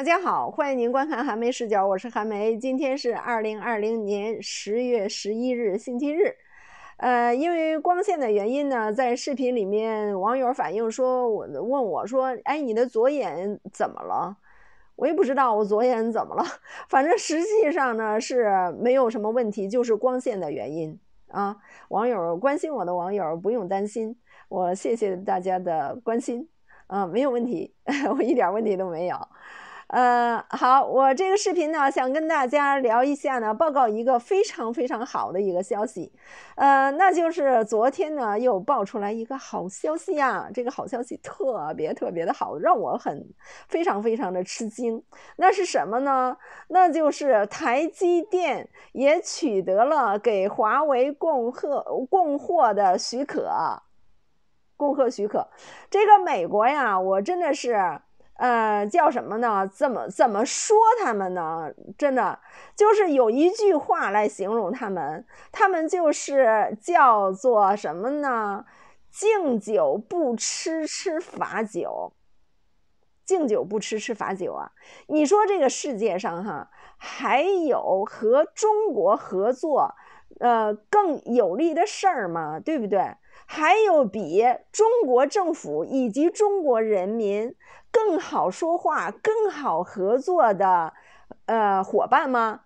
大家好，欢迎您观看韩梅视角，我是韩梅。今天是二零二零年十月十一日，星期日。呃，因为光线的原因呢，在视频里面网友反映说，我问我说：“哎，你的左眼怎么了？”我也不知道我左眼怎么了。反正实际上呢是没有什么问题，就是光线的原因啊。网友关心我的网友不用担心，我谢谢大家的关心啊，没有问题，我一点问题都没有。呃，好，我这个视频呢，想跟大家聊一下呢，报告一个非常非常好的一个消息，呃，那就是昨天呢又爆出来一个好消息呀，这个好消息特别特别的好，让我很非常非常的吃惊。那是什么呢？那就是台积电也取得了给华为供货供货的许可，供货许可。这个美国呀，我真的是。呃，叫什么呢？怎么怎么说他们呢？真的就是有一句话来形容他们，他们就是叫做什么呢？敬酒不吃吃罚酒。敬酒不吃吃罚酒啊！你说这个世界上哈还有和中国合作呃更有利的事儿吗？对不对？还有比中国政府以及中国人民更好说话、更好合作的呃伙伴吗？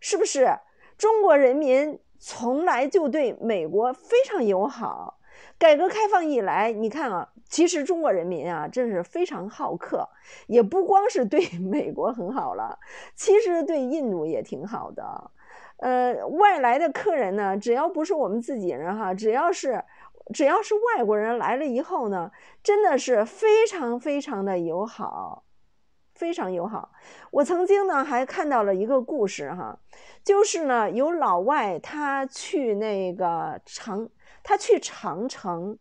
是不是？中国人民从来就对美国非常友好。改革开放以来，你看啊，其实中国人民啊真是非常好客，也不光是对 美国很好了，其实对印度也挺好的。呃，外来的客人呢，只要不是我们自己人哈，只要是。只要是外国人来了以后呢，真的是非常非常的友好，非常友好。我曾经呢还看到了一个故事哈，就是呢有老外他去那个长，他去长城，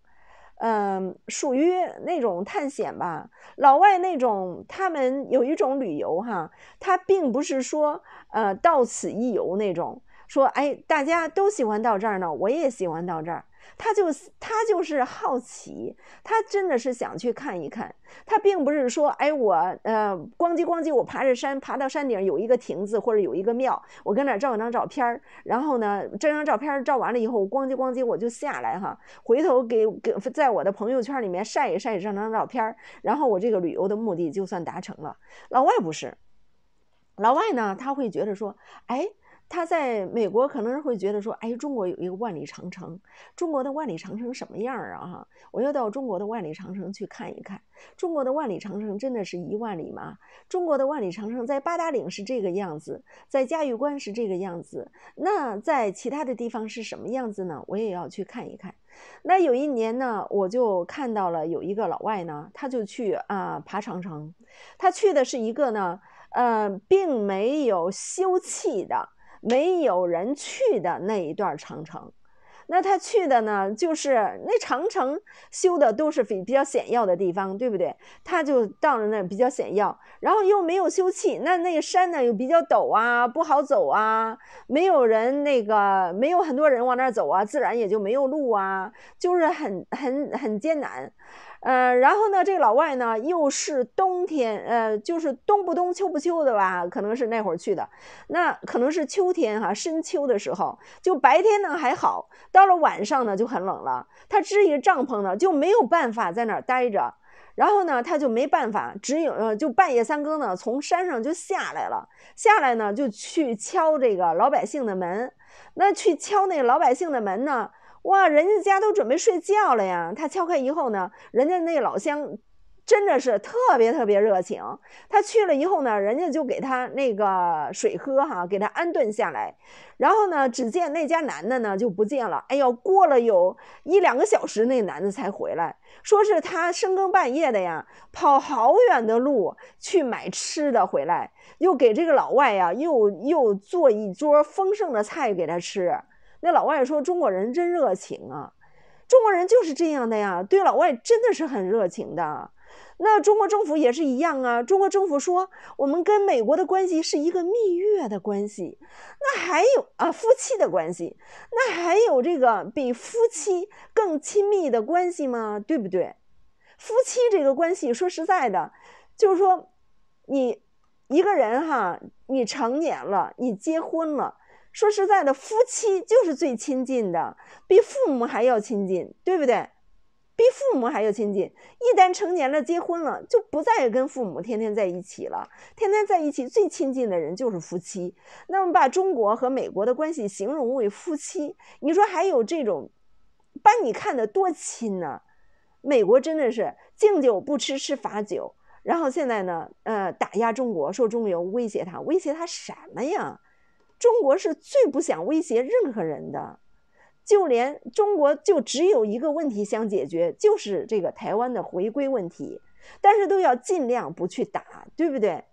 嗯，属于那种探险吧。老外那种他们有一种旅游哈，他并不是说呃到此一游那种，说哎大家都喜欢到这儿呢，我也喜欢到这儿。他就是他就是好奇，他真的是想去看一看。他并不是说，哎，我呃，咣叽咣叽，我爬着山，爬到山顶有一个亭子或者有一个庙，我跟那儿照一张照片儿，然后呢，这张照片照完了以后，咣叽咣叽我就下来哈，回头给给在我的朋友圈里面晒一晒这张照片儿，然后我这个旅游的目的就算达成了。老外不是，老外呢他会觉得说，哎。他在美国可能是会觉得说，哎，中国有一个万里长城，中国的万里长城什么样儿啊？哈，我要到中国的万里长城去看一看。中国的万里长城真的是一万里吗？中国的万里长城在八达岭是这个样子，在嘉峪关是这个样子，那在其他的地方是什么样子呢？我也要去看一看。那有一年呢，我就看到了有一个老外呢，他就去啊爬长城，他去的是一个呢，呃，并没有修葺的。没有人去的那一段长城，那他去的呢，就是那长城修的都是比比较险要的地方，对不对？他就到了那比较险要，然后又没有修憩，那那个山呢又比较陡啊，不好走啊，没有人那个没有很多人往那儿走啊，自然也就没有路啊，就是很很很艰难。呃，然后呢，这个老外呢，又是冬天，呃，就是冬不冬、秋不秋的吧？可能是那会儿去的，那可能是秋天哈，深秋的时候，就白天呢还好，到了晚上呢就很冷了。他支一个帐篷呢，就没有办法在那儿待着，然后呢，他就没办法，只有呃，就半夜三更呢，从山上就下来了，下来呢就去敲这个老百姓的门，那去敲那老百姓的门呢？哇，人家家都准备睡觉了呀。他敲开以后呢，人家那老乡真的是特别特别热情。他去了以后呢，人家就给他那个水喝哈，给他安顿下来。然后呢，只见那家男的呢就不见了。哎呦，过了有一两个小时，那男的才回来，说是他深更半夜的呀，跑好远的路去买吃的回来，又给这个老外呀又又做一桌丰盛的菜给他吃。那老外说中国人真热情啊，中国人就是这样的呀，对老外真的是很热情的。那中国政府也是一样啊，中国政府说我们跟美国的关系是一个蜜月的关系，那还有啊夫妻的关系，那还有这个比夫妻更亲密的关系吗？对不对？夫妻这个关系说实在的，就是说你一个人哈，你成年了，你结婚了。说实在的，夫妻就是最亲近的，比父母还要亲近，对不对？比父母还要亲近。一旦成年了，结婚了，就不再跟父母天天在一起了。天天在一起最亲近的人就是夫妻。那么把中国和美国的关系形容为夫妻，你说还有这种，把你看得多亲呢？美国真的是敬酒不吃吃罚酒，然后现在呢，呃，打压中国，说中国威胁他，威胁他什么呀？中国是最不想威胁任何人的，就连中国就只有一个问题想解决，就是这个台湾的回归问题，但是都要尽量不去打，对不对？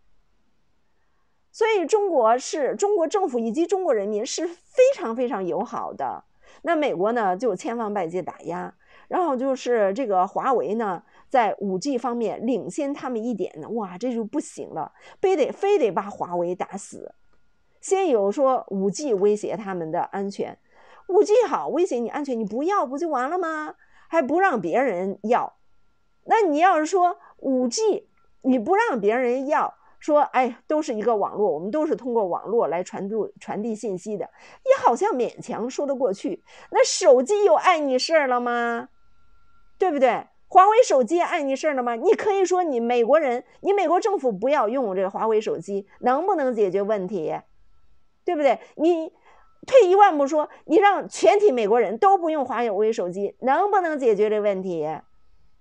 所以中国是中国政府以及中国人民是非常非常友好的。那美国呢，就千方百计打压，然后就是这个华为呢，在五 G 方面领先他们一点呢，哇，这就不行了，非得非得把华为打死。先有说五 G 威胁他们的安全，五 G 好威胁你安全，你不要不就完了吗？还不让别人要？那你要是说五 G，你不让别人要，说哎，都是一个网络，我们都是通过网络来传递传递信息的，也好像勉强说得过去。那手机又碍你事儿了吗？对不对？华为手机碍你事儿了吗？你可以说你美国人，你美国政府不要用这个华为手机，能不能解决问题？对不对？你退一万步说，你让全体美国人都不用华为手机，能不能解决这问题？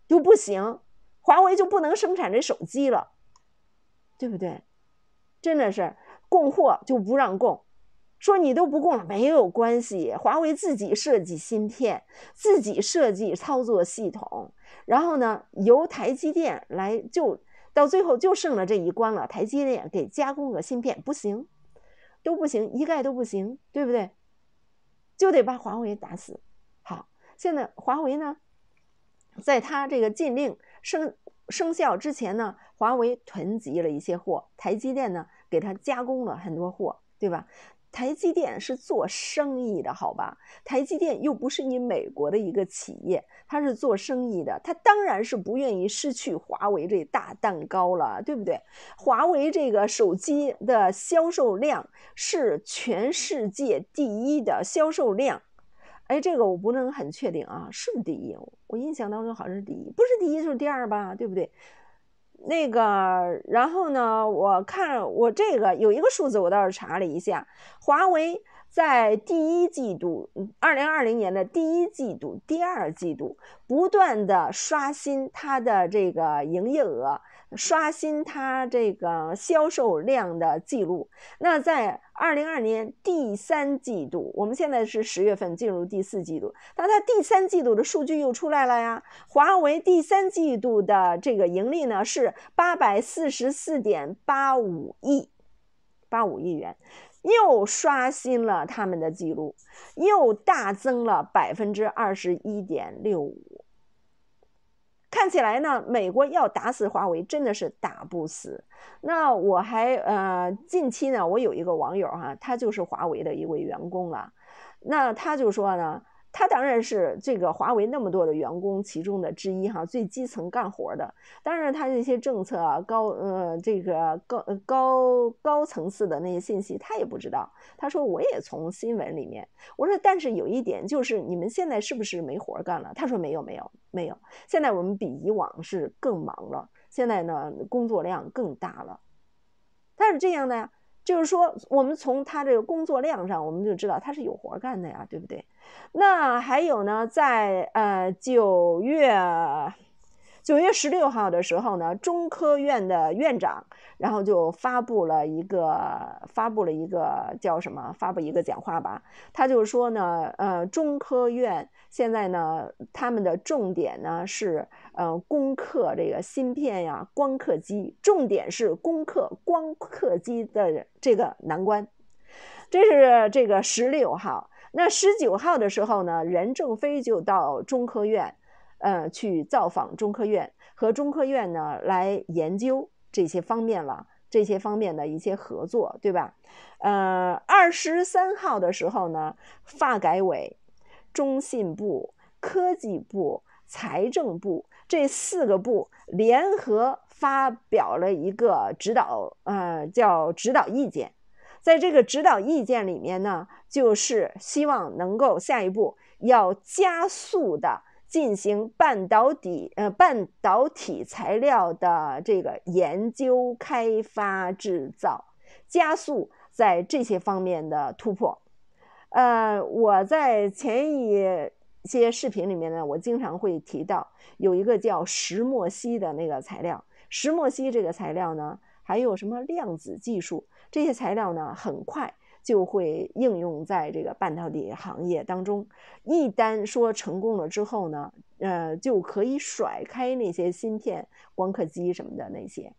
就不行，华为就不能生产这手机了，对不对？真的是供货就不让供，说你都不供了没有关系，华为自己设计芯片，自己设计操作系统，然后呢，由台积电来，就到最后就剩了这一关了，台积电给加工个芯片不行。都不行，一概都不行，对不对？就得把华为打死。好，现在华为呢，在它这个禁令生生效之前呢，华为囤积了一些货，台积电呢给它加工了很多货，对吧？台积电是做生意的，好吧？台积电又不是你美国的一个企业，它是做生意的，它当然是不愿意失去华为这大蛋糕了，对不对？华为这个手机的销售量是全世界第一的销售量，哎，这个我不能很确定啊，是不是第一？我印象当中好像是第一，不是第一就是第二吧，对不对？那个，然后呢？我看我这个有一个数字，我倒是查了一下，华为。在第一季度，二零二零年的第一季度、第二季度，不断的刷新它的这个营业额，刷新它这个销售量的记录。那在二零二二年第三季度，我们现在是十月份进入第四季度，那它第三季度的数据又出来了呀。华为第三季度的这个盈利呢是八百四十四点八五亿，八五亿元。又刷新了他们的记录，又大增了百分之二十一点六五。看起来呢，美国要打死华为，真的是打不死。那我还呃，近期呢，我有一个网友哈，他就是华为的一位员工了，那他就说呢。他当然是这个华为那么多的员工其中的之一哈，最基层干活的。当然，他那些政策高呃，这个高高高层次的那些信息他也不知道。他说我也从新闻里面。我说但是有一点就是你们现在是不是没活干了？他说没有没有没有。现在我们比以往是更忙了，现在呢工作量更大了。但是这样的呀，就是说，我们从他这个工作量上，我们就知道他是有活干的呀，对不对？那还有呢，在呃九月。九月十六号的时候呢，中科院的院长，然后就发布了一个发布了一个叫什么？发布一个讲话吧。他就说呢，呃，中科院现在呢，他们的重点呢是呃攻克这个芯片呀、光刻机，重点是攻克光刻机的这个难关。这是这个十六号。那十九号的时候呢，任正非就到中科院。呃，去造访中科院和中科院呢，来研究这些方面了，这些方面的一些合作，对吧？呃，二十三号的时候呢，发改委、中信部、科技部、财政部这四个部联合发表了一个指导，呃，叫指导意见。在这个指导意见里面呢，就是希望能够下一步要加速的。进行半导体呃半导体材料的这个研究、开发、制造，加速在这些方面的突破。呃，我在前一些视频里面呢，我经常会提到有一个叫石墨烯的那个材料。石墨烯这个材料呢，还有什么量子技术这些材料呢，很快。就会应用在这个半导体行业当中，一旦说成功了之后呢，呃，就可以甩开那些芯片、光刻机什么的那些。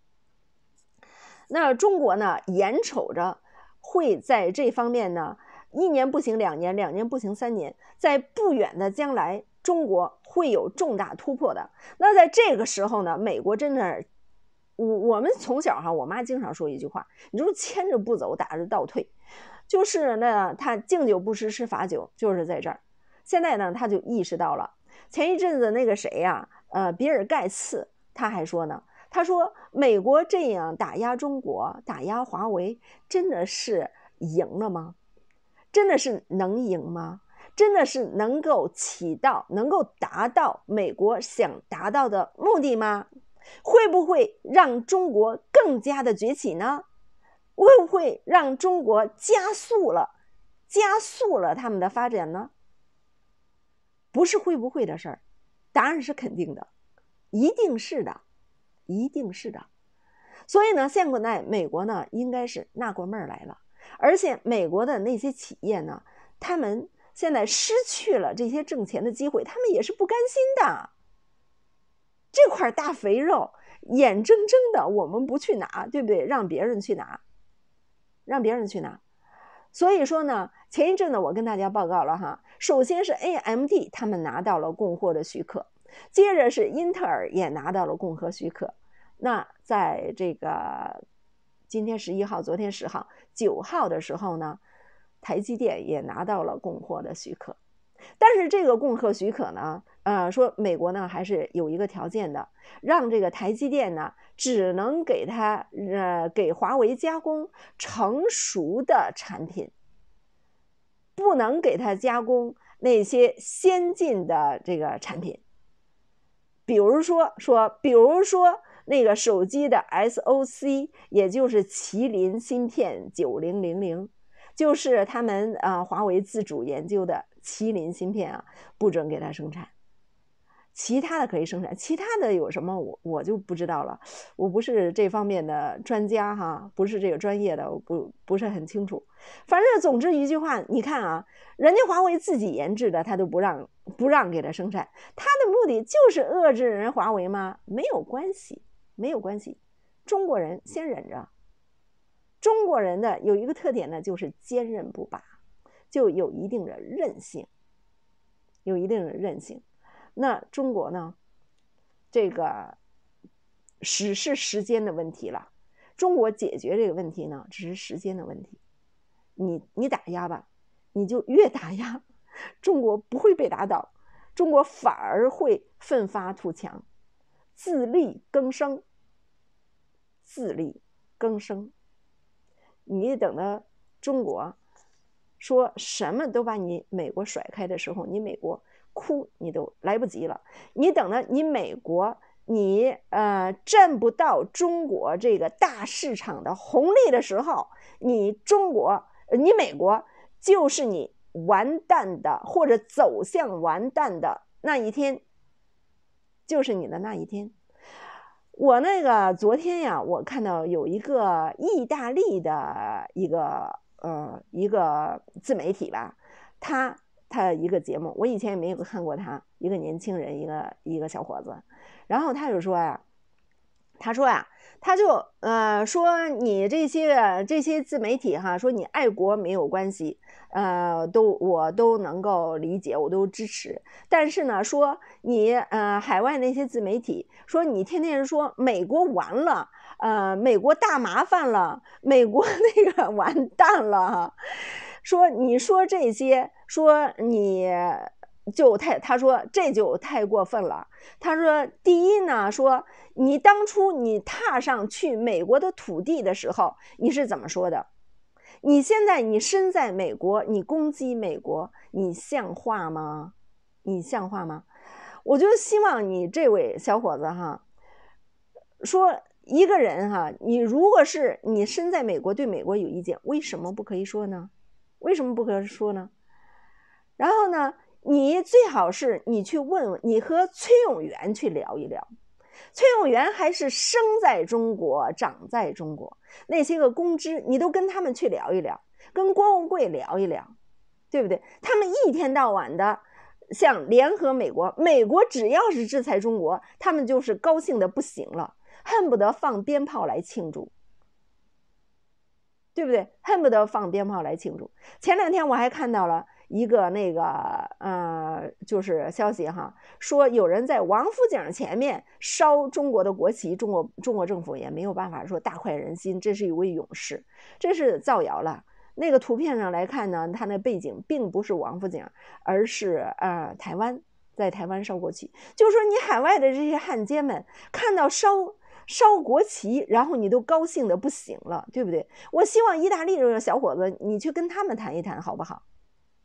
那中国呢，眼瞅着会在这方面呢，一年不行两年，两年不行三年，在不远的将来，中国会有重大突破的。那在这个时候呢，美国真的，我我们从小哈，我妈经常说一句话，你就牵着不走，打着倒退。就是那他敬酒不吃吃罚酒，就是在这儿。现在呢，他就意识到了。前一阵子那个谁呀，呃，比尔盖茨，他还说呢，他说美国这样打压中国、打压华为，真的是赢了吗？真的是能赢吗？真的是能够起到、能够达到美国想达到的目的吗？会不会让中国更加的崛起呢？会不会让中国加速了，加速了他们的发展呢？不是会不会的事儿，答案是肯定的，一定是的，一定是的。所以呢，现在美国呢，应该是纳过闷儿来了，而且美国的那些企业呢，他们现在失去了这些挣钱的机会，他们也是不甘心的。这块大肥肉，眼睁睁的我们不去拿，对不对？让别人去拿。让别人去拿，所以说呢，前一阵呢，我跟大家报告了哈，首先是 A M D 他们拿到了供货的许可，接着是英特尔也拿到了供货许可，那在这个今天十一号、昨天十号、九号的时候呢，台积电也拿到了供货的许可，但是这个供货许可呢？呃，说美国呢还是有一个条件的，让这个台积电呢只能给他呃给华为加工成熟的产品，不能给他加工那些先进的这个产品。比如说说，比如说那个手机的 SOC，也就是麒麟芯片九零零零，就是他们啊华为自主研究的麒麟芯片啊，不准给它生产。其他的可以生产，其他的有什么我我就不知道了，我不是这方面的专家哈，不是这个专业的，我不不是很清楚。反正总之一句话，你看啊，人家华为自己研制的，他都不让不让给他生产，他的目的就是遏制人华为吗？没有关系，没有关系，中国人先忍着。中国人的有一个特点呢，就是坚韧不拔，就有一定的韧性，有一定的韧性。那中国呢？这个只是时间的问题了。中国解决这个问题呢，只是时间的问题。你你打压吧，你就越打压，中国不会被打倒，中国反而会奋发图强，自力更生，自力更生。你等着，中国。说什么都把你美国甩开的时候，你美国哭你都来不及了。你等着，你美国你呃占不到中国这个大市场的红利的时候，你中国你美国就是你完蛋的，或者走向完蛋的那一天，就是你的那一天。我那个昨天呀，我看到有一个意大利的一个。呃，一个自媒体吧，他他一个节目，我以前也没有看过他，一个年轻人，一个一个小伙子，然后他就说呀，他说呀，他就呃说你这些这些自媒体哈，说你爱国没有关系，呃，都我都能够理解，我都支持，但是呢，说你呃海外那些自媒体，说你天天说美国完了。呃，美国大麻烦了，美国那个 完蛋了。说你说这些，说你就太，他说这就太过分了。他说，第一呢，说你当初你踏上去美国的土地的时候，你是怎么说的？你现在你身在美国，你攻击美国，你像话吗？你像话吗？我就希望你这位小伙子哈，说。一个人哈，你如果是你身在美国，对美国有意见，为什么不可以说呢？为什么不可以说呢？然后呢，你最好是你去问问你和崔永元去聊一聊，崔永元还是生在中国、长在中国，那些个公知，你都跟他们去聊一聊，跟郭文贵聊一聊，对不对？他们一天到晚的想联合美国，美国只要是制裁中国，他们就是高兴的不行了。恨不得放鞭炮来庆祝，对不对？恨不得放鞭炮来庆祝。前两天我还看到了一个那个呃，就是消息哈，说有人在王府井前面烧中国的国旗，中国中国政府也没有办法说大快人心。这是一位勇士，这是造谣了。那个图片上来看呢，他那背景并不是王府井，而是呃台湾，在台湾烧国旗。就说你海外的这些汉奸们看到烧。烧国旗，然后你都高兴的不行了，对不对？我希望意大利这个小伙子，你去跟他们谈一谈，好不好？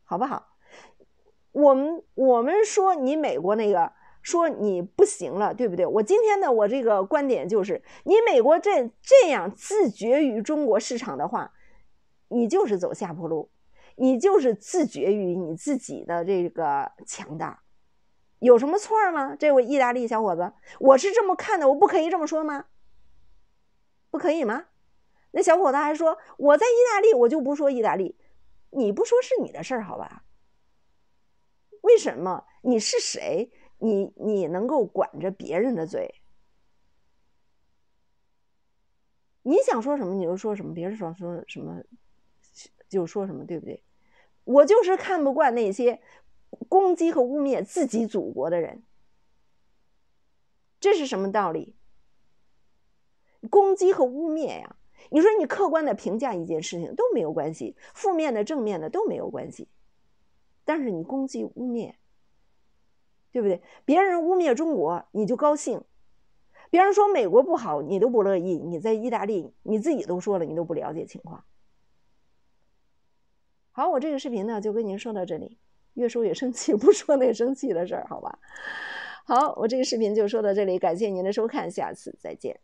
好不好？我们我们说你美国那个，说你不行了，对不对？我今天呢，我这个观点就是，你美国这这样自绝于中国市场的话，你就是走下坡路，你就是自绝于你自己的这个强大。有什么错吗？这位意大利小伙子，我是这么看的，我不可以这么说吗？不可以吗？那小伙子还说，我在意大利，我就不说意大利，你不说是你的事儿，好吧？为什么你是谁？你你能够管着别人的嘴？你想说什么你就说什么，别人说说什么就说什么，对不对？我就是看不惯那些。攻击和污蔑自己祖国的人，这是什么道理？攻击和污蔑呀！你说你客观的评价一件事情都没有关系，负面的、正面的都没有关系。但是你攻击污蔑，对不对？别人污蔑中国，你就高兴；别人说美国不好，你都不乐意。你在意大利，你自己都说了，你都不了解情况。好，我这个视频呢，就跟您说到这里。越说越生气，不说那生气的事儿，好吧？好，我这个视频就说到这里，感谢您的收看，下次再见。